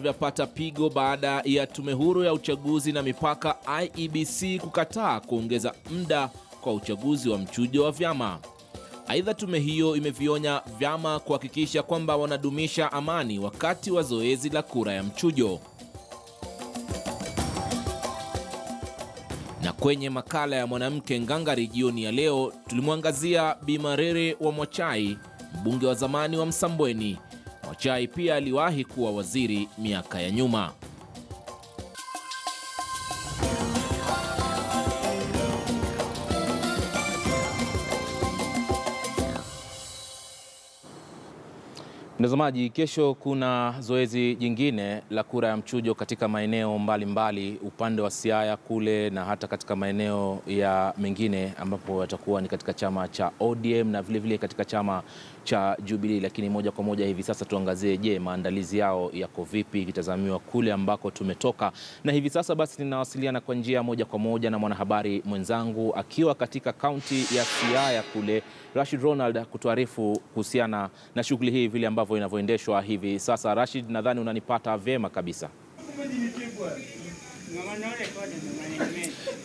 Vyapata pigo baada ya tume huru ya uchaguzi na mipaka IEBC kukataa kuongeza muda kwa uchaguzi wa mchujo wa vyama. Aidha, tume hiyo imevionya vyama kuhakikisha kwamba wanadumisha amani wakati wa zoezi la kura ya mchujo. Na kwenye makala ya mwanamke ngangari jioni ya leo tulimwangazia Bi Marere wa Mwachai, mbunge wa zamani wa Msambweni Wachai pia aliwahi kuwa waziri miaka ya nyuma. Mtazamaji, kesho kuna zoezi jingine la kura ya mchujo katika maeneo mbalimbali mbali, upande wa Siaya kule na hata katika maeneo ya mengine ambapo yatakuwa ni katika chama cha ODM na vilevile vile katika chama cha Jubilee. Lakini moja kwa moja hivi sasa tuangazie, je, maandalizi yao yako vipi ikitazamiwa kule ambako tumetoka. Na hivi sasa basi ninawasiliana kwa njia moja kwa moja na mwanahabari mwenzangu akiwa katika kaunti ya Siaya kule, Rashid Ronald, kutuarifu kuhusiana na shughuli hii vile ambavyo ambavyo inavyoendeshwa hivi sasa. Rashid, nadhani unanipata vyema kabisa.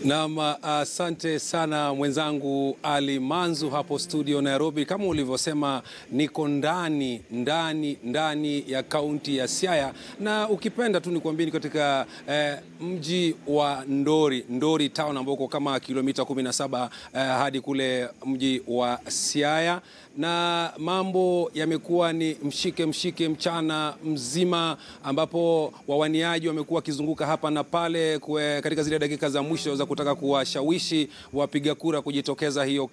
Naam, asante uh, sana mwenzangu Ali Manzu hapo studio Nairobi. Kama ulivyosema, niko ndani ndani ndani ya kaunti ya Siaya, na ukipenda tu nikwambie, ni katika eh, mji wa Ndori, Ndori town ambao uko kama kilomita 17 eh, hadi kule mji wa Siaya, na mambo yamekuwa ni mshike mshike mchana mzima, ambapo wawaniaji wamekuwa wakizunguka hapa na pale katika zile dakika za mwisho za kutaka kuwashawishi wapiga kura kujitokeza hiyo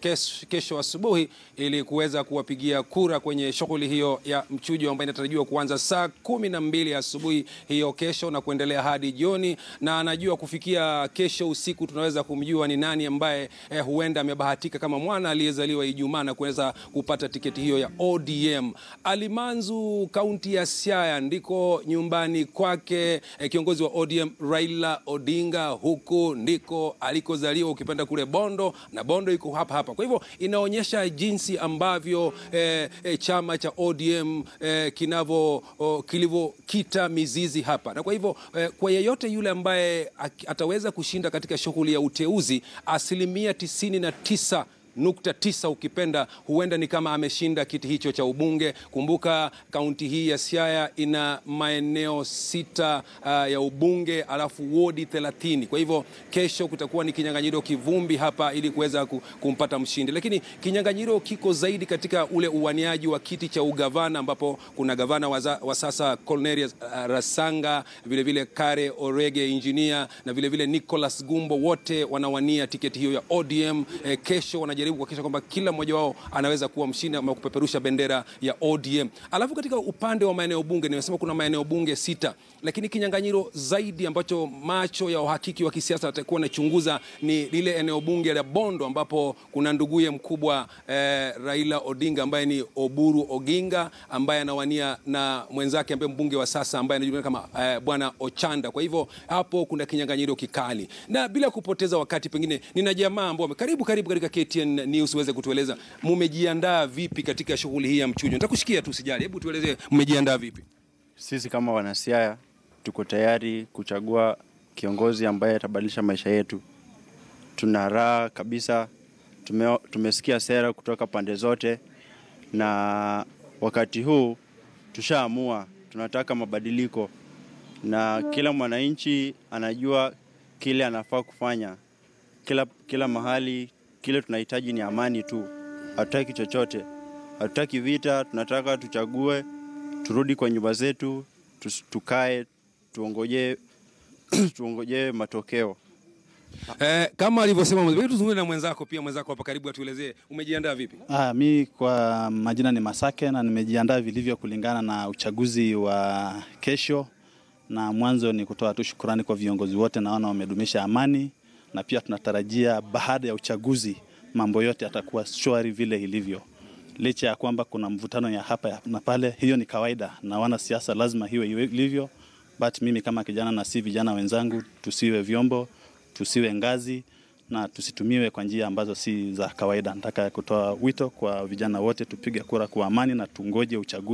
kesho, asubuhi ili kuweza kuwapigia kura kwenye shughuli hiyo ya mchujo ambayo inatarajiwa kuanza saa kumi na mbili asubuhi hiyo kesho na kuendelea hadi jioni, na anajua kufikia kesho usiku tunaweza kumjua ni nani ambaye eh, huenda amebahatika kama mwana aliyezaliwa Ijumaa na kuweza kupata tiketi hiyo ya ODM. Alimanzu, kaunti ya Siaya, ndiko nyumbani kwake eh, kiongozi wa ODM Raila Odinga, huku ndiko alikozaliwa, ukipenda kule Bondo na Bondo iko hapa hapa. Kwa hivyo inaonyesha jinsi ambavyo eh, eh, chama cha ODM eh, kinavyo oh, kilivyokita mizizi hapa, na kwa hivyo eh, kwa yeyote yule ambaye ataweza kushinda katika shughuli ya uteuzi asilimia tisini na tisa nukta tisa ukipenda, huenda ni kama ameshinda kiti hicho cha ubunge. Kumbuka kaunti hii ya Siaya ina maeneo sita uh, ya ubunge alafu wodi 30. Kwa hivyo kesho kutakuwa ni kinyang'anyiro kivumbi hapa ili kuweza kumpata mshindi, lakini kinyang'anyiro kiko zaidi katika ule uwaniaji wa kiti cha ugavana ambapo kuna gavana wa sasa Cornelius uh, Rasanga, vilevile vile Kare Orege engineer na vilevile vile Nicholas Gumbo, wote wanawania tiketi hiyo ya ODM. Eh, kesho wana wanajaribu kuhakikisha kwamba kila mmoja wao anaweza kuwa mshindi ama kupeperusha bendera ya ODM. Alafu katika upande wa maeneo bunge, nimesema kuna maeneo bunge sita, lakini kinyang'anyiro zaidi ambacho macho ya uhakiki wa kisiasa atakuwa anachunguza ni lile eneo bunge la Bondo ambapo kuna nduguye mkubwa eh, Raila Odinga ambaye ni Oburu Oginga ambaye anawania na mwenzake ambaye mbunge wa sasa ambaye anajulikana kama eh, bwana Ochanda. Kwa hivyo hapo kuna kinyang'anyiro kikali, na bila kupoteza wakati, pengine nina jamaa ambao karibu karibu katika KTN Citizen News uweze kutueleza mmejiandaa vipi katika shughuli hii ya mchujo. Nitakushikia tu sijali, hebu tueleze mmejiandaa vipi? Sisi kama wanasiasa tuko tayari kuchagua kiongozi ambaye atabadilisha maisha yetu. Tuna raha kabisa, tume, tumesikia sera kutoka pande zote, na wakati huu tushaamua tunataka mabadiliko, na kila mwananchi anajua kile anafaa kufanya kila, kila mahali Kile tunahitaji ni amani tu, hatutaki chochote, hatutaki vita. Tunataka tuchague, turudi kwa nyumba zetu, tukae, tuongojee tuongojee matokeo. Eh, kama alivyosema tuzungumze na mwenzako pia, mwenzako hapa karibu atuelezee umejiandaa vipi? Ah, mi kwa majina ni Masake na nimejiandaa vilivyo kulingana na uchaguzi wa kesho, na mwanzo ni kutoa tu shukurani kwa viongozi wote, naona wamedumisha amani na pia tunatarajia baada ya uchaguzi mambo yote yatakuwa shwari vile ilivyo, licha ya kwamba kuna mvutano ya hapa na pale. Hiyo ni kawaida na wanasiasa lazima hiwe ilivyo, but mimi kama kijana na si vijana wenzangu, tusiwe vyombo, tusiwe ngazi na tusitumiwe kwa njia ambazo si za kawaida. Nataka kutoa wito kwa vijana wote, tupige kura kwa amani na tungoje uchaguzi.